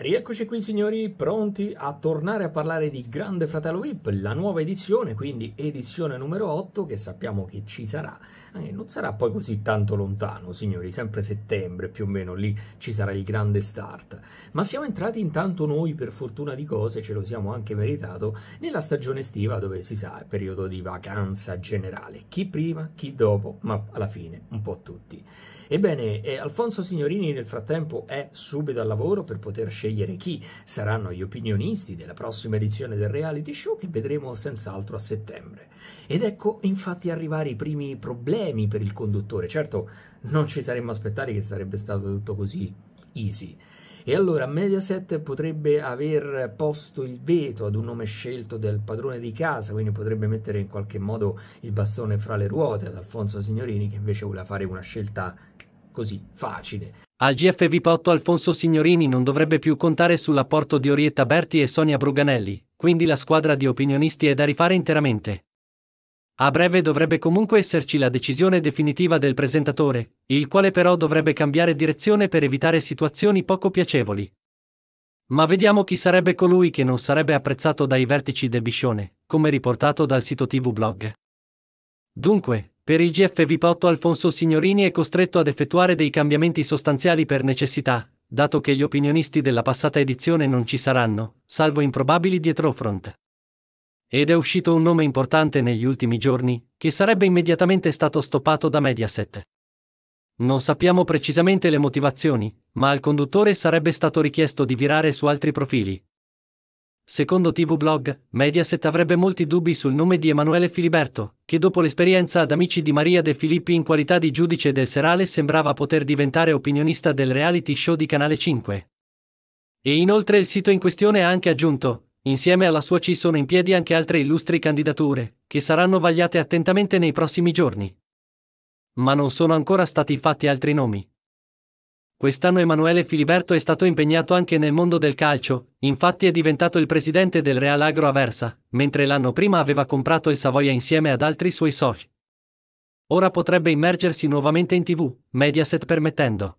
Rieccoci qui signori, pronti a tornare a parlare di Grande Fratello VIP, la nuova edizione, quindi edizione numero 8 che sappiamo che ci sarà, eh, non sarà poi così tanto lontano signori, sempre settembre più o meno lì ci sarà il grande start, ma siamo entrati intanto noi per fortuna di cose, ce lo siamo anche meritato, nella stagione estiva dove si sa è periodo di vacanza generale, chi prima, chi dopo, ma alla fine un po' tutti. Ebbene, eh, Alfonso Signorini nel frattempo è subito al lavoro per poter scegliere scegliere chi saranno gli opinionisti della prossima edizione del reality show che vedremo senz'altro a settembre. Ed ecco infatti arrivare i primi problemi per il conduttore. Certo, non ci saremmo aspettati che sarebbe stato tutto così easy. E allora Mediaset potrebbe aver posto il veto ad un nome scelto del padrone di casa, quindi potrebbe mettere in qualche modo il bastone fra le ruote ad Alfonso Signorini, che invece voleva fare una scelta così facile. Al GFV Potto Alfonso Signorini non dovrebbe più contare sull'apporto di Orietta Berti e Sonia Bruganelli, quindi la squadra di opinionisti è da rifare interamente. A breve dovrebbe comunque esserci la decisione definitiva del presentatore, il quale però dovrebbe cambiare direzione per evitare situazioni poco piacevoli. Ma vediamo chi sarebbe colui che non sarebbe apprezzato dai vertici del Biscione, come riportato dal sito TV Blog. Dunque, per il GFV8 Alfonso Signorini è costretto ad effettuare dei cambiamenti sostanziali per necessità, dato che gli opinionisti della passata edizione non ci saranno, salvo improbabili dietrofront. Ed è uscito un nome importante negli ultimi giorni, che sarebbe immediatamente stato stoppato da Mediaset. Non sappiamo precisamente le motivazioni, ma al conduttore sarebbe stato richiesto di virare su altri profili, Secondo TV Blog, Mediaset avrebbe molti dubbi sul nome di Emanuele Filiberto, che dopo l'esperienza ad Amici di Maria De Filippi in qualità di giudice del serale sembrava poter diventare opinionista del reality show di Canale 5. E inoltre il sito in questione ha anche aggiunto, insieme alla sua ci sono in piedi anche altre illustri candidature, che saranno vagliate attentamente nei prossimi giorni. Ma non sono ancora stati fatti altri nomi. Quest'anno Emanuele Filiberto è stato impegnato anche nel mondo del calcio, infatti è diventato il presidente del Real Agro Aversa, mentre l'anno prima aveva comprato il Savoia insieme ad altri suoi soci. Ora potrebbe immergersi nuovamente in tv, Mediaset permettendo.